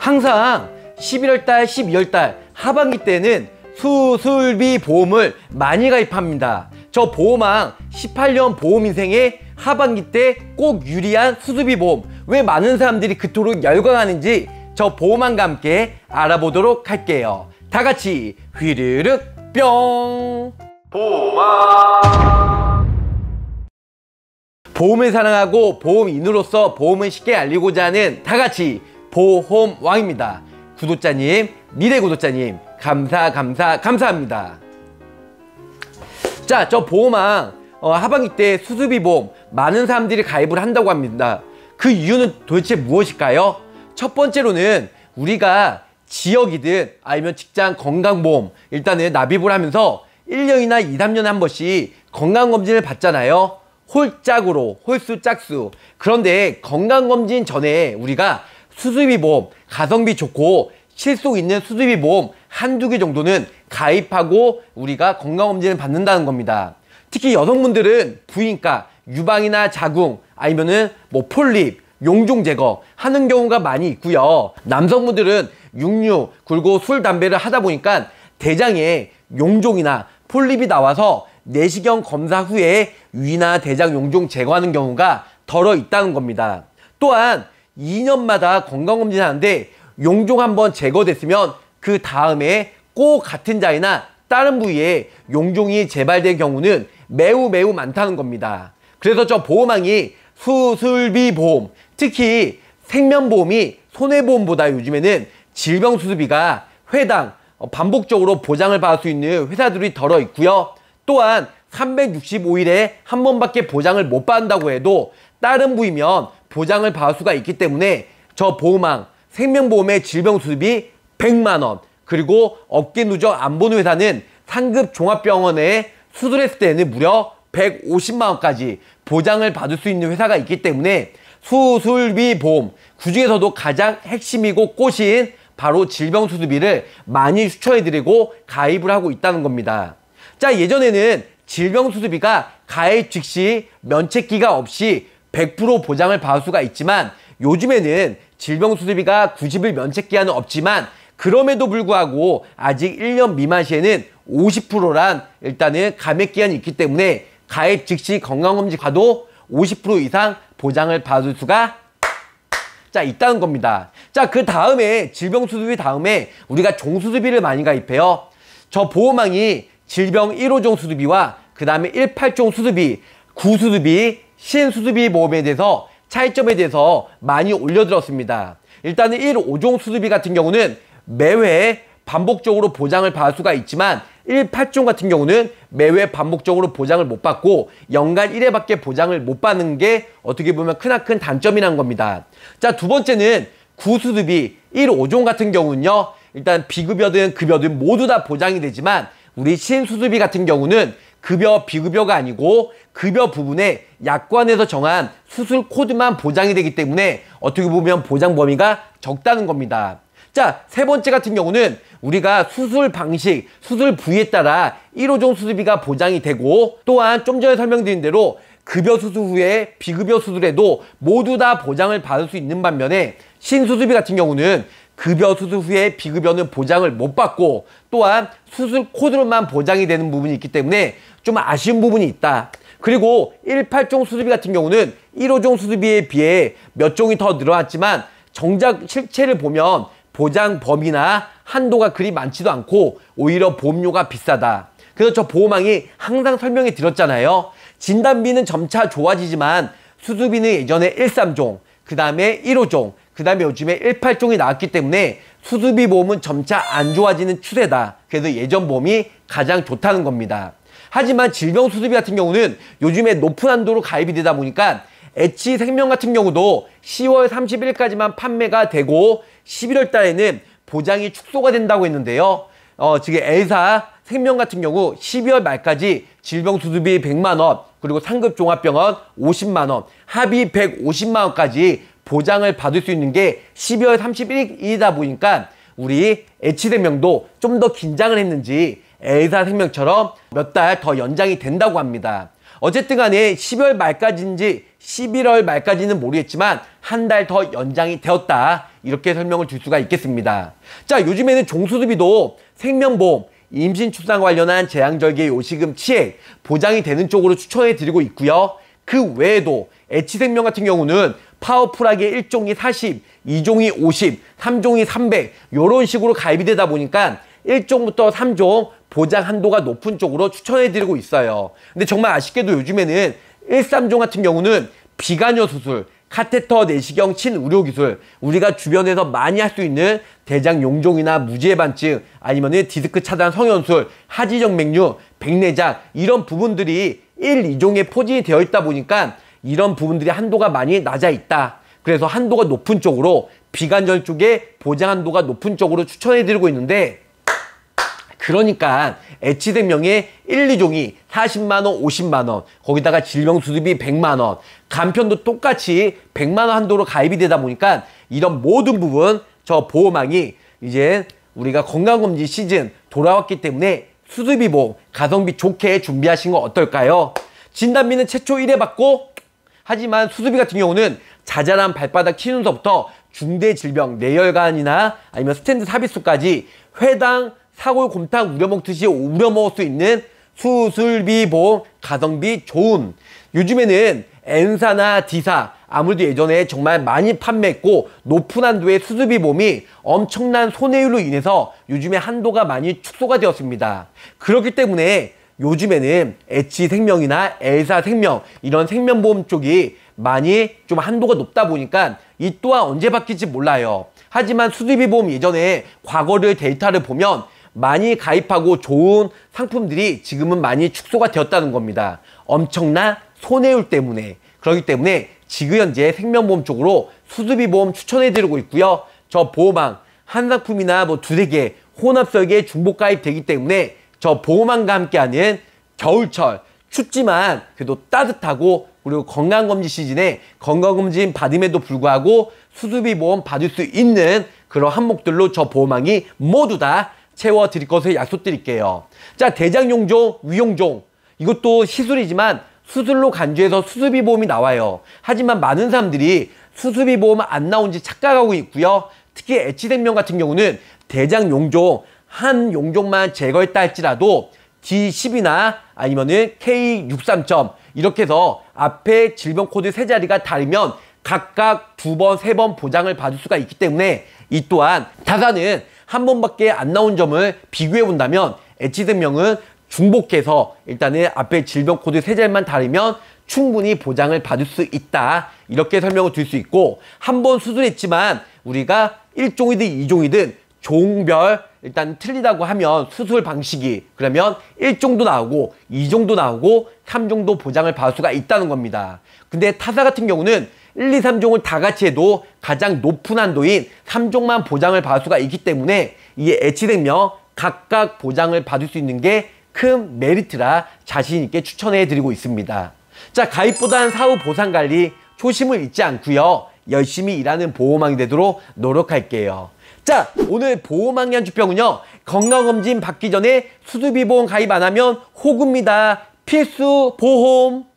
항상 11월 달, 12월 달 하반기 때는 수술비 보험을 많이 가입합니다. 저 보험왕 18년 보험인생의 하반기 때 꼭 유리한 수술비 보험 왜 많은 사람들이 그토록 열광하는지 저 보험왕과 함께 알아보도록 할게요. 다 같이 휘르륵 뿅! 보험왕! 보험을 사랑하고 보험인으로서 보험을 쉽게 알리고자 하는 다 같이 보험왕입니다. 구독자님, 미래 구독자님 감사 감사 감사합니다. 자, 저 보험왕 어, 하반기 때 수수비 보험 많은 사람들이 가입을 한다고 합니다. 그 이유는 도대체 무엇일까요? 첫 번째로는 우리가 지역이든 아니면 직장 건강보험 일단은 납입을 하면서 1년이나 2, 3년에 한 번씩 건강검진을 받잖아요. 홀짝으로 홀수 짝수 그런데 건강검진 전에 우리가 수수비 보험, 가성비 좋고 실속 있는 수수비 보험 한두 개 정도는 가입하고 우리가 건강검진을 받는다는 겁니다. 특히 여성분들은 부인과 유방이나 자궁 아니면은 뭐 폴립, 용종 제거 하는 경우가 많이 있고요. 남성분들은 육류, 그리고 술, 담배를 하다 보니까 대장에 용종이나 폴립이 나와서 내시경 검사 후에 위나 대장 용종 제거하는 경우가 덜어 있다는 겁니다. 또한 2년마다 건강검진 하는데 용종 한번 제거됐으면 그 다음에 꼭 같은 자이나 다른 부위에 용종이 재발된 경우는 매우 매우 많다는 겁니다. 그래서 저보호망이 수술비 보험, 특히 생명보험이 손해보험보다 요즘에는 질병수술비가 회당 어, 반복적으로 보장을 받을 수 있는 회사들이 덜어 있고요. 또한 365일에 한 번밖에 보장을 못 받는다고 해도 다른 부위면 보장을 받을 수가 있기 때문에 저 보험왕 생명보험의 질병수습이 100만원 그리고 어깨 누적 안 보는 회사는 상급 종합병원에 수술했을 때는 무려 150만원까지 보장을 받을 수 있는 회사가 있기 때문에 수술비 보험 그중에서도 가장 핵심이고 꽃인 바로 질병수술비를 많이 추천해드리고 가입을 하고 있다는 겁니다. 자 예전에는 질병수술비가 가입 즉시 면책기가 없이 100% 보장을 받을 수가 있지만 요즘에는 질병수술비가 90일 면책기한은 없지만 그럼에도 불구하고 아직 1년 미만 시에는 50%란 일단은 감액기한이 있기 때문에 가입 즉시 건강검진 과도50% 이상 보장을 받을 수가 자 있다는 겁니다. 자 그 다음에 질병수술비 다음에 우리가 종수술비를 많이 가입해요. 저보호망이 질병 1호종 수술비와 그 다음에 18종 수술비, 구수술비, 신수습이 모험에 대해서 차이점에 대해서 많이 올려들었습니다 일단은 1, 5종 수습이 같은 경우는 매회 반복적으로 보장을 받을 수가 있지만 1, 8종 같은 경우는 매회 반복적으로 보장을 못 받고 연간 1회밖에 보장을 못 받는 게 어떻게 보면 크나큰 단점이란 겁니다. 자, 두 번째는 구수습이 1, 5종 같은 경우는요. 일단 비급여든 급여든 모두 다 보장이 되지만 우리 신수습이 같은 경우는 급여 비급여가 아니고 급여 부분에 약관에서 정한 수술 코드만 보장이 되기 때문에 어떻게 보면 보장 범위가 적다는 겁니다. 자, 세 번째 같은 경우는 우리가 수술 방식, 수술 부위에 따라 1호종 수술비가 보장이 되고 또한 좀 전에 설명드린 대로 급여 수술 후에 비급여 수술에도 모두 다 보장을 받을 수 있는 반면에 신수술비 같은 경우는 급여 수술 후에 비급여는 보장을 못 받고 또한 수술 코드로만 보장이 되는 부분이 있기 때문에 좀 아쉬운 부분이 있다. 그리고 18종 수술비 같은 경우는 1호종 수술비에 비해 몇 종이 더 늘어났지만 정작 실체를 보면 보장 범위나 한도가 그리 많지도 않고 오히려 보험료가 비싸다. 그래서 저 보험왕이 항상 설명해 드렸잖아요. 진단비는 점차 좋아지지만 수술비는 예전에 1, 3종, 그 다음에 1호종, 그 다음에 요즘에 18종이 나왔기 때문에 수수비 보험은 점차 안 좋아지는 추세다. 그래서 예전 보험이 가장 좋다는 겁니다. 하지만 질병 수수비 같은 경우는 요즘에 높은 한도로 가입이 되다 보니까 애치 생명 같은 경우도 10월 3 1일까지만 판매가 되고 11월 달에는 보장이 축소가 된다고 했는데요. 어, 지금 L사 생명 같은 경우 12월 말까지 질병 수수비 100만 원, 그리고 상급 종합병원 50만 원, 합의 150만 원까지 보장을 받을 수 있는 게 12월 31일이다 보니까 우리 H대명도 좀 더 긴장을 했는지 A사 생명처럼 몇 달 더 연장이 된다고 합니다. 어쨌든 간에 12월 말까지인지 11월 말까지는 모르겠지만 한 달 더 연장이 되었다. 이렇게 설명을 줄 수가 있겠습니다. 자, 요즘에는 종수수비도 생명보험, 임신 출산 관련한 재앙절개 요식금 치액 보장이 되는 쪽으로 추천해 드리고 있고요. 그 외에도 애치생명 같은 경우는 파워풀하게 1종이 40, 2종이 50, 3종이 300 이런 식으로 가입이 되다 보니까 1종부터 3종 보장 한도가 높은 쪽으로 추천해 드리고 있어요. 근데 정말 아쉽게도 요즘에는 1, 3종 같은 경우는 비관여 수술, 카테터 내시경 친의료 기술, 우리가 주변에서 많이 할 수 있는 대장 용종이나 무지해반증, 아니면 디스크 차단 성현술, 하지정맥류, 백내장 이런 부분들이 1, 2종에 포진이 되어 있다 보니까 이런 부분들이 한도가 많이 낮아 있다. 그래서 한도가 높은 쪽으로 비관절 쪽에 보장 한도가 높은 쪽으로 추천해 드리고 있는데 그러니까 에치된 명의 1, 2종이 40만원, 50만원, 거기다가 질병수습이 100만원, 간편도 똑같이 100만원 한도로 가입이 되다 보니까 이런 모든 부분 저 보호망이 이제 우리가 건강검진 시즌 돌아왔기 때문에 수습이 뭐 가성비 좋게 준비하신 거 어떨까요? 진단비는 최초 1회 받고 하지만 수수비 같은 경우는 자잘한 발바닥 치눈서부터 중대 질병, 내혈관이나 아니면 스탠드 삽입수까지 회당 사골 곰탕 우려먹듯이 우려먹을 수 있는 수술비 보험 가성비 좋은 요즘에는 엔사나디사 아무래도 예전에 정말 많이 판매했고 높은 한도의 수술비보험이 엄청난 손해율로 인해서 요즘에 한도가 많이 축소가 되었습니다. 그렇기 때문에 요즘에는 H생명이나 엘사생명 이런 생명보험 쪽이 많이 좀 한도가 높다 보니까 이 또한 언제 바뀔지 몰라요. 하지만 수술비 보험 예전에 과거를 데이터를 보면 많이 가입하고 좋은 상품들이 지금은 많이 축소가 되었다는 겁니다. 엄청난 손해율 때문에. 그렇기 때문에 지금 현재 생명보험 쪽으로 수수비 보험 추천해드리고 있고요. 저 보험왕 한 상품이나 뭐 두세 개 혼합설계 중복 가입되기 때문에 저 보험왕과 함께하는 겨울철 춥지만 그래도 따뜻하고 그리고 건강검진 시즌에 건강검진 받음에도 불구하고 수수비 보험 받을 수 있는 그런 항목들로 저 보험왕이 모두 다 채워드릴 것을 약속드릴게요. 자, 대장용종, 위용종. 이것도 시술이지만 수술로 간주해서 수술비 보험이 나와요. 하지만 많은 사람들이 수술비 보험 안 나온지 착각하고 있고요. 특히 애치생명 같은 경우는 대장 용종, 한 용종만 제거했다 할지라도 D10이나 아니면은 K63점 이렇게 해서 앞에 질병 코드 세 자리가 다르면 각각 두 번, 세 번 보장을 받을 수가 있기 때문에 이 또한 자산은 한 번밖에 안 나온 점을 비교해 본다면 엣지등명은 중복해서 일단은 앞에 질병 코드 세 자리만 다르면 충분히 보장을 받을 수 있다. 이렇게 설명을 드릴 수 있고 한 번 수술했지만 우리가 1종이든2종이든 종별 일단 틀리다고 하면 수술 방식이 그러면 1종도 나오고 2종도 나오고 3종도 보장을 받을 수가 있다는 겁니다. 근데 타사 같은 경우는 1, 2, 3종을 다 같이 해도 가장 높은 한도인 3종만 보장을 받을 수가 있기 때문에 이게 애치생명 각각 보장을 받을 수 있는 게 큰 메리트라 자신 있게 추천해 드리고 있습니다. 자, 가입보단 사후 보상 관리 초심을 잊지 않고요. 열심히 일하는 보호망이 되도록 노력할게요. 자, 오늘 보호망이 주평은요. 건강검진 받기 전에 수두비보험 가입 안 하면 호구입니다. 필수 보험.